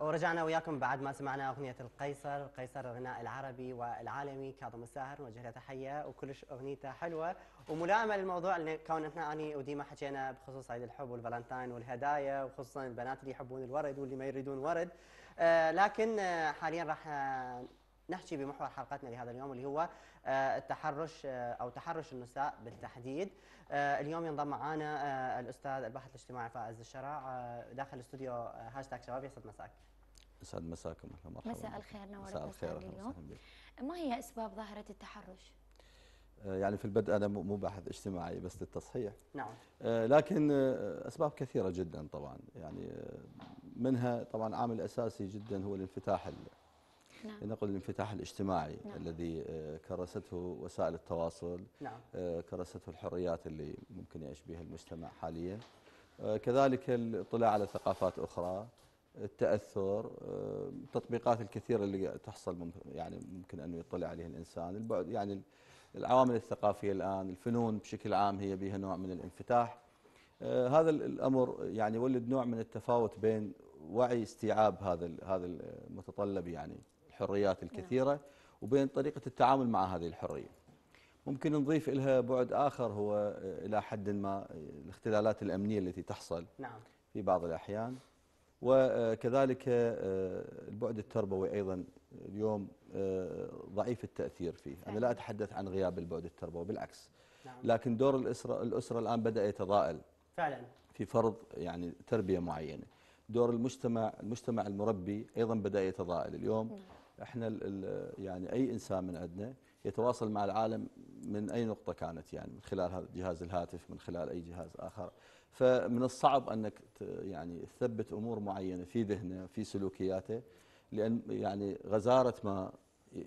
ورجعنا وياكم بعد ما سمعنا أغنية القيصر قيصر الغناء العربي والعالمي كاظم الساهر نوجه له تحية وكلش أغنيته حلوة وملائمة للموضوع كون احنا أني وديما حكينا بخصوص عيد الحب والفالنتاين والهدايا وخصوصا البنات اللي يحبون الورد واللي ما يريدون ورد آه لكن آه حاليا راح آه، نحكي بمحور حلقتنا لهذا اليوم اللي هو آه، التحرش آه، او تحرش النساء بالتحديد آه، اليوم ينضم معنا الاستاذ الباحث الاجتماعي فائز الشرع داخل استوديو هاشتاج شباب يسعد مساك يسعد مساكم اهلا مرحبا مساء الخير نورتنا مساء الخير اليوم ما هي اسباب ظاهره التحرش؟ يعني في البدء انا مو باحث اجتماعي بس للتصحيح نعم لكن اسباب كثيره جدا طبعا يعني منها طبعا عامل اساسي جدا هو الانفتاح نعم. لنقل الانفتاح الاجتماعي نعم. الذي آه، كرسته وسائل التواصل نعم. آه، كرسته الحريات اللي ممكن يعيش بها المجتمع حاليا آه، كذلك الاطلاع على ثقافات أخرى التأثر التطبيقات الكثيرة اللي تحصل يعني ممكن أنه يطلع عليها الإنسان البعد يعني العوامل الثقافية الآن الفنون بشكل عام هي بها نوع من الانفتاح هذا الأمر يعني يولد نوع من التفاوت بين وعي استيعاب هذا هذا المتطلب يعني الحريات نعم. الكثيرة وبين طريقة التعامل مع هذه الحرية ممكن نضيف لها بعد آخر هو آه، إلى حد ما آه، الاختلالات الأمنية التي تحصل نعم. في بعض الأحيان وكذلك آه، البعد التربوي أيضا اليوم ضعيف التأثير فيه أنا لا أتحدث عن غياب البعد التربوي بالعكس نعم. لكن دور الأسرة, الأسرة الآن بدأ يتضائل فعلا في فرض يعني تربية معينة دور المجتمع المجتمع المربي أيضا بدأ يتضائل اليوم نعم. احنا يعني اي انسان من عندنا يتواصل مع العالم من اي نقطه كانت يعني من خلال هذا جهاز الهاتف من خلال اي جهاز اخر فمن الصعب انك يعني تثبت امور معينه في ذهنه في سلوكياته لان يعني غزاره ما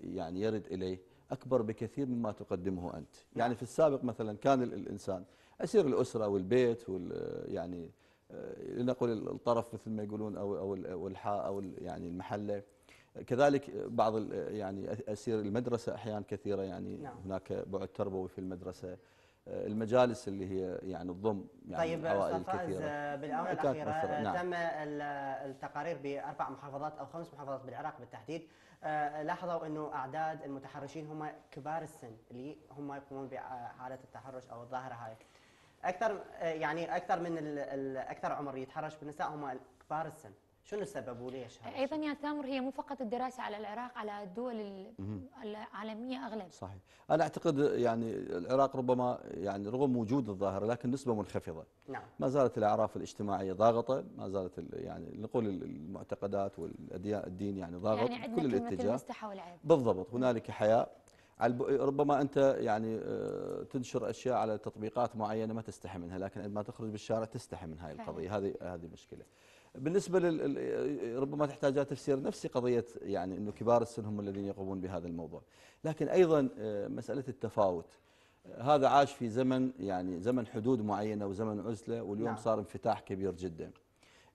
يعني يرد اليه اكبر بكثير مما تقدمه انت نعم. يعني في السابق مثلا كان الانسان اسير الاسره والبيت وال يعني آه، لنقل الطرف مثل ما يقولون او او الحاء او يعني المحله كذلك بعض يعني اسير المدرسه احيان كثيره يعني نعم. هناك بعد تربوي في المدرسه المجالس اللي هي يعني تضم يعني طيب استاذ فائز نعم. بالاونه الاخيره نعم. تم التقارير باربع محافظات او خمس محافظات بالعراق بالتحديد آه، لاحظوا انه اعداد المتحرشين هم كبار السن اللي هم يقومون بحاله التحرش او الظاهره هاي اكثر آه، يعني اكثر من اكثر عمر يتحرش بالنساء هم كبار السن شنو السبب وليش هذا؟ ايضا يا تامر هي مو فقط الدراسه على العراق على الدول العالميه اغلب صحيح انا اعتقد يعني العراق ربما يعني رغم وجود الظاهره لكن نسبه منخفضه نعم ما زالت الاعراف الاجتماعيه ضاغطه ما زالت يعني نقول المعتقدات والدين يعني, يعني ضاغط يعني عندنا كل الاتجاه بالضبط هنالك حياء ربما انت يعني آه، تنشر اشياء على تطبيقات معينه ما تستحي منها لكن عندما تخرج بالشارع تستحي من هاي القضيه هذه هذه مشكله بالنسبة لل... ربما الى تفسير نفسي قضية يعني أنه كبار السن هم الذين يقومون بهذا الموضوع لكن أيضا آه، مسألة التفاوت هذا عاش في زمن يعني زمن حدود معينة وزمن عزلة واليوم نعم. صار انفتاح كبير جدا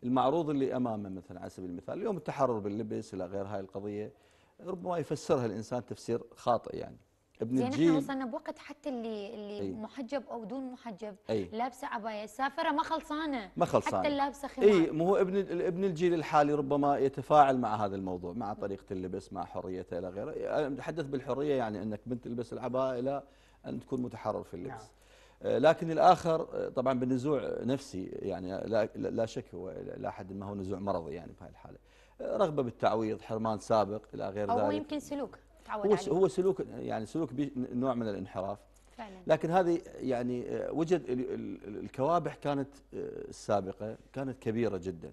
المعروض اللي أمامه مثلا على سبيل المثال اليوم التحرر باللبس إلى غير هاي القضية ربما يفسرها الإنسان تفسير خاطئ يعني ابن يعني الجيل احنا وصلنا بوقت حتى اللي اللي أي. محجب او دون محجب أي. لابسه عبايه سافره ما خلصانه ما خلصانه حتى اللابسه خمار اي مو هو ابن ابن الجيل الحالي ربما يتفاعل مع هذا الموضوع مع طريقه اللبس مع حريته الى غيره انا بالحريه يعني انك بنت تلبس العبايه الى ان تكون متحرر في اللبس نعم. آه، لكن الاخر آه، طبعا بالنزوع نفسي يعني لا, لا شك هو لا حد ما هو نزوع مرضي يعني في هذه الحاله آه، رغبه بالتعويض حرمان سابق الى غير أو ذلك او يمكن سلوك هو عليه. هو سلوك يعني سلوك نوع من الانحراف فعلا. لكن هذه يعني آه، وجد الكوابح كانت آه، السابقه كانت كبيره جدا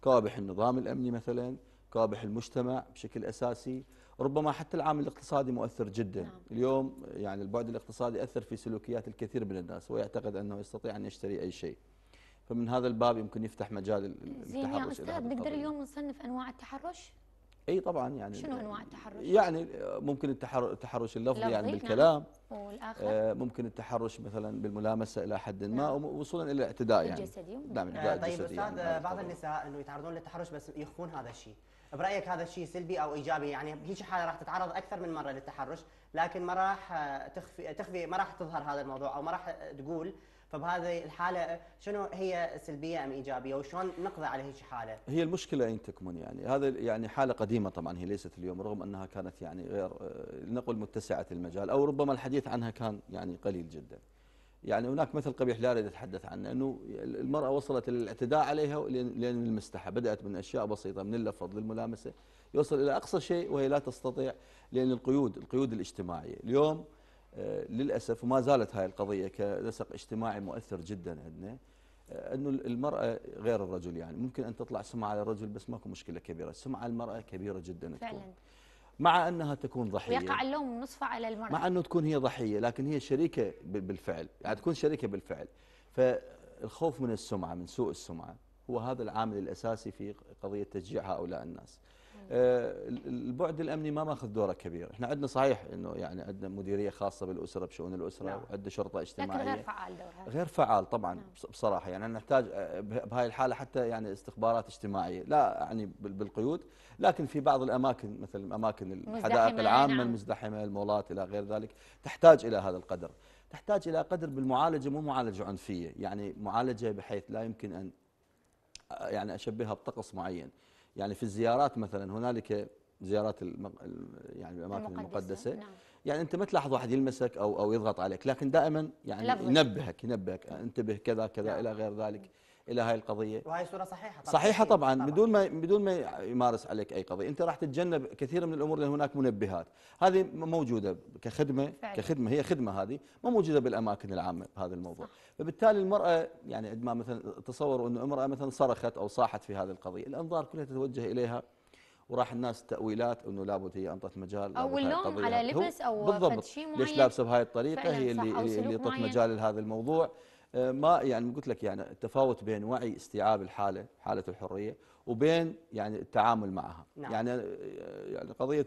كوابح النظام الامني مثلا كوابح المجتمع بشكل اساسي ربما حتى العامل الاقتصادي مؤثر جدا نعم. اليوم يعني البعد الاقتصادي أثر في سلوكيات الكثير من الناس ويعتقد أنه يستطيع أن يشتري أي شيء فمن هذا الباب يمكن يفتح مجال التحرش زين يا أستاذ نقدر اليوم نصنف أنواع التحرش؟ اي طبعا يعني شنو انواع التحرش؟ يعني ممكن التحرش اللفظي يعني نعم. بالكلام نعم. والاخر آه، ممكن التحرش مثلا بالملامسه الى حد ما نعم. وصولا الى الاعتداء يعني الجسدي نعم الاعتداء آه، طيب يعني. استاذ يعني بعض النساء انه يتعرضون للتحرش بس يخفون هذا الشيء برايك هذا الشيء سلبي او ايجابي يعني هيك حاله راح تتعرض اكثر من مره للتحرش لكن ما راح آه، تخفي تخفي ما راح تظهر هذا الموضوع او ما راح تقول فبهذه الحاله شنو هي سلبيه ام ايجابيه وشلون نقضي على هيك حاله؟ هي المشكله اين تكمن يعني هذا يعني حاله قديمه طبعا هي ليست اليوم رغم انها كانت يعني غير آه، لنقل متسعه المجال او ربما الحديث عنها كان يعني قليل جدا. يعني هناك مثل قبيح لا اريد اتحدث عنه انه المراه وصلت للاعتداء عليها لان المستحى بدات من اشياء بسيطه من اللفظ للملامسه يوصل الى اقصى شيء وهي لا تستطيع لان القيود القيود الاجتماعيه اليوم آه، للأسف وما زالت هاي القضية كنسق اجتماعي مؤثر جدا عندنا آه، أنه المرأة غير الرجل يعني ممكن أن تطلع سمعة على الرجل بس ماكو مشكلة كبيرة سمعة المرأة كبيرة جدا فعلا. تكون مع أنها تكون ضحية يقع اللوم نصفه على المرأة مع أنه تكون هي ضحية لكن هي شريكة بالفعل يعني تكون شريكة بالفعل فالخوف من السمعة من سوء السمعة هو هذا العامل الأساسي في قضية تشجيع هؤلاء الناس البعد الامني ما ماخذ دوره كبير، احنا عندنا صحيح انه يعني عندنا مديريه خاصه بالاسره بشؤون الاسره نعم. وعندنا شرطه اجتماعيه لكن غير فعال دورها غير فعال طبعا نعم. بصراحه يعني نحتاج بهاي الحاله حتى يعني استخبارات اجتماعيه، لا يعني بالقيود، لكن في بعض الاماكن مثل اماكن الحدائق العامه نعم. المزدحمه، المولات الى غير ذلك، تحتاج الى هذا القدر. تحتاج الى قدر بالمعالجه مو معالجه عنفيه، يعني معالجه بحيث لا يمكن ان يعني اشبهها بطقس معين. يعني في الزيارات مثلا هنالك زيارات المق... يعني الاماكن المقدسه, المقدسة. نعم. يعني انت ما تلاحظ واحد يلمسك او او يضغط عليك لكن دائما يعني لبغل. ينبهك ينبهك انتبه كذا كذا نعم. الى غير ذلك نعم. الى هاي القضيه وهي صوره صحيحه طبعا صحيحه طبعا, طبعاً. بدون ما بدون ما يمارس عليك اي قضيه انت راح تتجنب كثير من الامور لان هناك منبهات هذه موجوده كخدمه فعلا. كخدمه هي خدمه هذه ما موجوده بالاماكن العامه بهذا الموضوع فبالتالي المراه يعني عندما مثلا تصوروا انه امراه مثلا صرخت او صاحت في هذه القضيه الانظار كلها تتوجه اليها وراح الناس تاويلات انه لابد هي انطت مجال او اللوم على لبس او بالضبط ليش لابسه بهاي الطريقه هي اللي اللي انطت مجال لهذا الموضوع آه، ما يعني قلت لك يعني التفاوت بين وعي استيعاب الحاله حاله الحريه وبين يعني التعامل معها نعم. يعني آه، يعني قضيه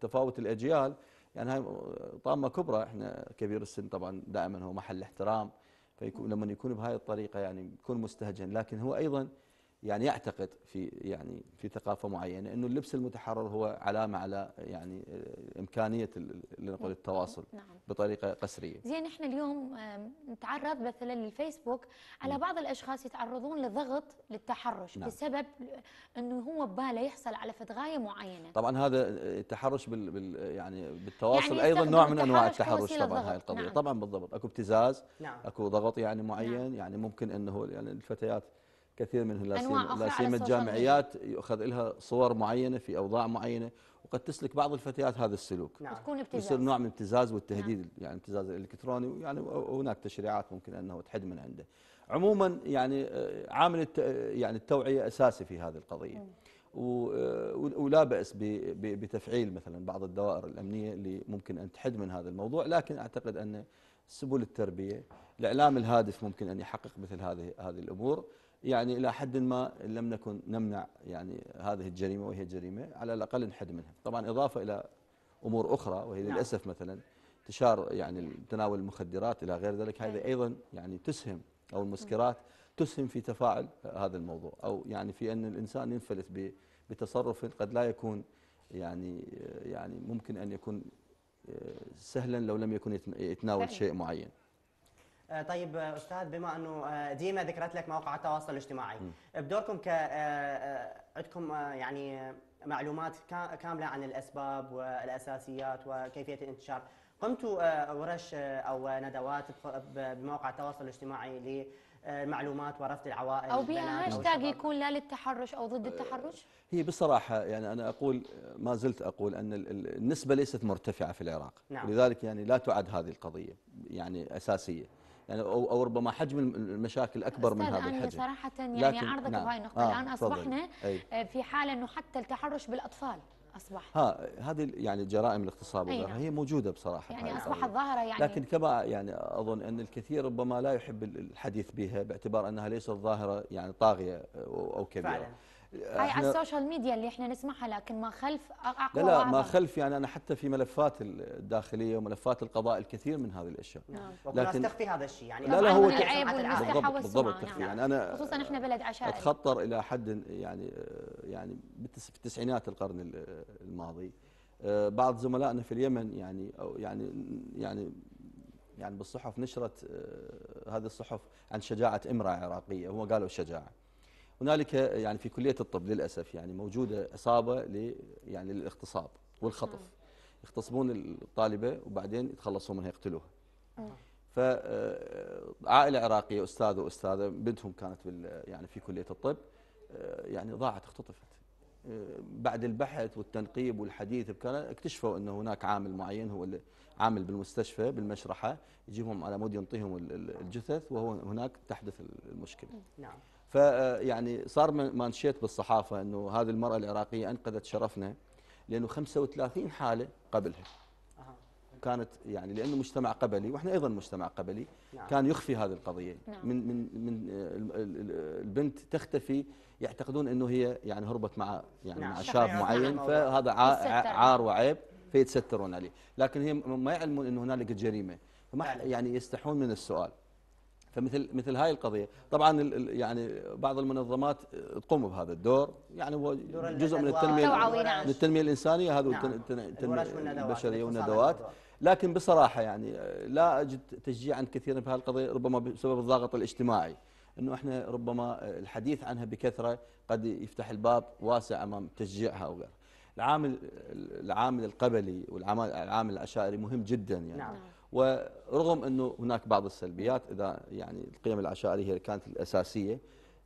تفاوت الاجيال يعني هاي طامه كبرى احنا كبير السن طبعا دائما هو محل احترام فيكون نعم. لما يكون بهاي الطريقه يعني يكون مستهجن لكن هو ايضا يعني يعتقد في يعني في ثقافه معينه انه اللبس المتحرر هو علامه على يعني امكانيه لنقول نعم، التواصل نعم،, نعم. بطريقه قسريه. زين احنا اليوم نتعرض مثلا للفيسبوك على بعض الاشخاص يتعرضون لضغط للتحرش نعم. بسبب انه هو بباله يحصل على فد غايه معينه. طبعا هذا التحرش بال, يعني بالتواصل يعني ايضا نوع من انواع التحرش طبعا هاي القضيه، نعم. طبعا بالضبط اكو ابتزاز نعم. اكو ضغط يعني معين نعم. يعني ممكن انه يعني الفتيات كثير منهم لا سيما الجامعيات يؤخذ لها صور معينه في اوضاع معينه وقد تسلك بعض الفتيات هذا السلوك نعم. تكون ابتزاز يصير نوع من الابتزاز والتهديد نعم. يعني الابتزاز الالكتروني يعني هناك تشريعات ممكن انه تحد من عنده عموما يعني آه، عامل آه، يعني التوعيه اساسي في هذه القضيه آه، ولا بأس بتفعيل مثلا بعض الدوائر الأمنية اللي ممكن أن تحد من هذا الموضوع لكن أعتقد أن سبل التربية الإعلام الهادف ممكن أن يحقق مثل هذه هذه الأمور يعني إلى حد ما لم نكن نمنع يعني هذه الجريمة وهي جريمة على الأقل نحد منها طبعا إضافة إلى أمور أخرى وهي نعم. للأسف مثلا انتشار يعني تناول المخدرات إلى غير ذلك هذا نعم. أيضا يعني تسهم أو المسكرات تسهم في تفاعل هذا الموضوع أو يعني في أن الإنسان ينفلت بتصرف قد لا يكون يعني يعني ممكن أن يكون آه، سهلا لو لم يكن يتناول شيء معين آه، طيب آه، استاذ بما انه آه، ديما ذكرت لك مواقع التواصل الاجتماعي بدوركم ك عندكم يعني معلومات كامله عن الاسباب والاساسيات وكيفيه الانتشار قمتوا ورش او ندوات بمواقع التواصل الاجتماعي للمعلومات ورفض العوائل او بها هاشتاج يكون لا للتحرش او ضد التحرش هي بصراحه يعني انا اقول ما زلت اقول ان النسبه ليست مرتفعه في العراق نعم. لذلك يعني لا تعد هذه القضيه يعني اساسيه يعني أو, أو ربما حجم المشاكل أكبر من هذا الحجم صراحة يعني لكن عرضك نعم. بهاي النقطة آه الآن أصبحنا أي. آه، في حالة أنه حتى التحرش بالأطفال اصبح ها هذه يعني جرائم الاغتصاب وغيرها نعم. هي موجوده بصراحه يعني اصبحت ظاهره يعني لكن كما يعني اظن ان الكثير ربما لا يحب الحديث بها باعتبار انها ليست ظاهره يعني طاغيه او كبيره فعلا. هاي على السوشيال ميديا اللي احنا نسمعها لكن ما خلف اقوى لا لا ما خلف يعني انا حتى في ملفات الداخليه وملفات القضاء الكثير من هذه الاشياء نعم لكن تخفي هذا الشيء يعني لا لا هو يعني العيب والمسلحه بالضبط تخفي نعم. يعني انا خصوصا احنا بلد عشائري اتخطر الى حد يعني يعني في التسعينات القرن الماضي آه، بعض زملائنا في اليمن يعني أو يعني يعني يعني بالصحف نشرت آه، هذه الصحف عن شجاعه امراه عراقيه هم قالوا الشجاعه هنالك يعني في كليه الطب للاسف يعني موجوده اصابه ل يعني للاغتصاب والخطف يغتصبون الطالبه وبعدين يتخلصوا منها يقتلوها فعائله آه، عراقيه استاذ واستاذه بنتهم كانت يعني في كليه الطب آه، يعني ضاعت اختطفت آه، بعد البحث والتنقيب والحديث بكذا اكتشفوا انه هناك عامل معين هو اللي عامل بالمستشفى بالمشرحه يجيبهم على مود ينطيهم الجثث وهو هناك تحدث المشكله نعم فيعني آه، صار مانشيت بالصحافه انه هذه المراه العراقيه انقذت شرفنا لانه 35 حاله قبلها كانت يعني لانه مجتمع قبلي واحنا ايضا مجتمع قبلي نعم. كان يخفي هذه القضيه نعم. من من من آه، البنت تختفي يعتقدون انه هي يعني هربت مع يعني نعم. مع شاب معين فهذا عار وعيب فيتسترون عليه لكن هي ما يعلمون انه هنالك جريمه فما يعني يستحون من السؤال فمثل مثل هاي القضيه طبعا يعني بعض المنظمات تقوم بهذا الدور يعني هو جزء من التنميه من التنميه الانسانيه هذا نعم. البشريه والندوات لكن بصراحه يعني لا اجد تشجيعا كثيرا في هذه القضيه ربما بسبب الضغط الاجتماعي انه احنا ربما الحديث عنها بكثره قد يفتح الباب واسع امام تشجيعها او غيرها العامل العامل القبلي والعامل العشائري مهم جدا يعني نعم. ورغم أنه هناك بعض السلبيات إذا يعني القيم العشائرية كانت الأساسية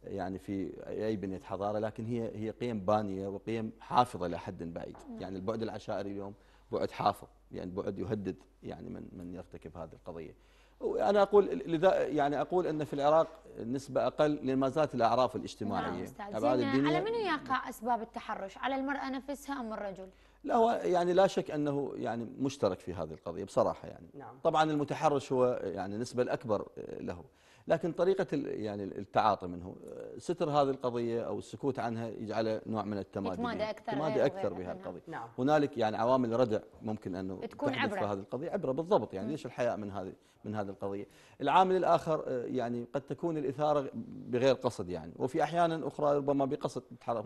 يعني في أي بنية حضارة لكن هي هي قيم بانية وقيم حافظة لحد بعيد نعم. يعني البعد العشائري اليوم بعد حافظ يعني بعد يهدد يعني من من يرتكب هذه القضية وأنا أقول لذا يعني أقول أن في العراق نسبة أقل زالت الأعراف الاجتماعية نعم أستاذ على منو يقع أسباب التحرش على المرأة نفسها أم الرجل؟ لا هو يعني لا شك أنه يعني مشترك في هذه القضية بصراحة يعني نعم. طبعا المتحرش هو يعني نسبة الأكبر له لكن طريقة يعني التعاطي منه ستر هذه القضية أو السكوت عنها يجعله نوع من التمادي يتمادى أكثر, تمادي أكثر بهذه القضية نعم. هنالك يعني عوامل ردع ممكن أنه تكون عبرة في هذه القضية عبرة بالضبط يعني ليش الحياء من هذه من هذه القضية العامل الآخر يعني قد تكون الإثارة بغير قصد يعني وفي أحيانا أخرى ربما بقصد تحدث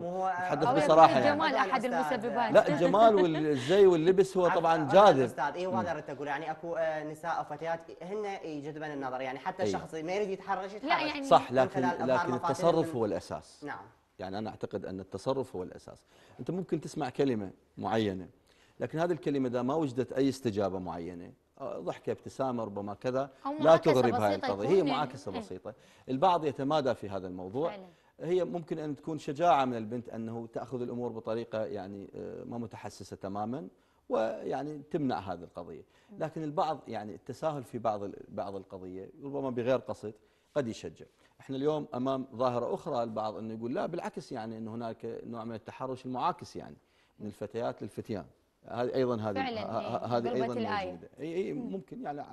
بصراحة يعني الجمال أحد المسببات لا الجمال والزي واللبس هو طبعا جاذب أستاذ اي وهذا أردت أقول يعني أكو آه، نساء أو فتيات إيه، هن يجذبن النظر يعني حتى إيه. الشخص ما يريد يتحرش يتحرش لا يعني صح لكن لكن التصرف هو الاساس نعم يعني انا اعتقد ان التصرف هو الاساس انت ممكن تسمع كلمه معينه لكن هذه الكلمه اذا ما وجدت اي استجابه معينه آه، ضحكه ابتسامه ربما كذا لا تغرب هذه القضيه هي يعني، معاكسه إيه. بسيطه البعض يتمادى في هذا الموضوع فعلا. هي ممكن ان تكون شجاعه من البنت انه تاخذ الامور بطريقه يعني آه، ما متحسسه تماما ويعني تمنع هذه القضية لكن البعض يعني التساهل في بعض بعض القضية ربما بغير قصد قد يشجع احنا اليوم امام ظاهره اخرى البعض انه يقول لا بالعكس يعني انه هناك نوع من التحرش المعاكس يعني من الفتيات للفتيان هذه ايضا هذه إيه، هذه ايضا موجوده اي ممكن يعني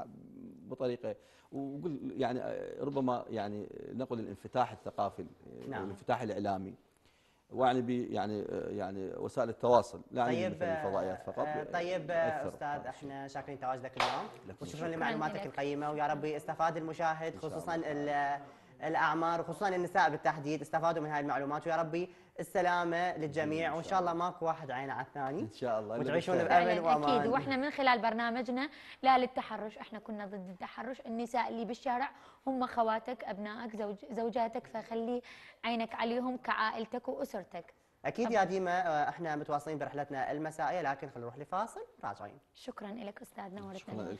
بطريقه وقل يعني ربما يعني نقل الانفتاح الثقافي نعم. الانفتاح الاعلامي واعني ب يعني يعني وسائل التواصل لا يعني طيب في الفضائيات فقط آه، آه، طيب آه، استاذ احنا شاكرين تواجدك اليوم وشكرا لمعلوماتك القيمه ويا ربي استفاد المشاهد خصوصا الاعمار وخصوصا النساء بالتحديد استفادوا من هاي المعلومات ويا ربي السلامه للجميع وان شاء الله ماكو واحد عين على الثاني ان شاء الله وتعيشون بامن يعني وامان اكيد واحنا من خلال برنامجنا لا للتحرش احنا كنا ضد التحرش النساء اللي بالشارع هم خواتك ابنائك زوج زوجاتك فخلي عينك عليهم كعائلتك واسرتك اكيد طبعا. يا ديما آه، احنا متواصلين برحلتنا المسائيه لكن خلينا نروح لفاصل راجعين شكرا لك استاذ نورتنا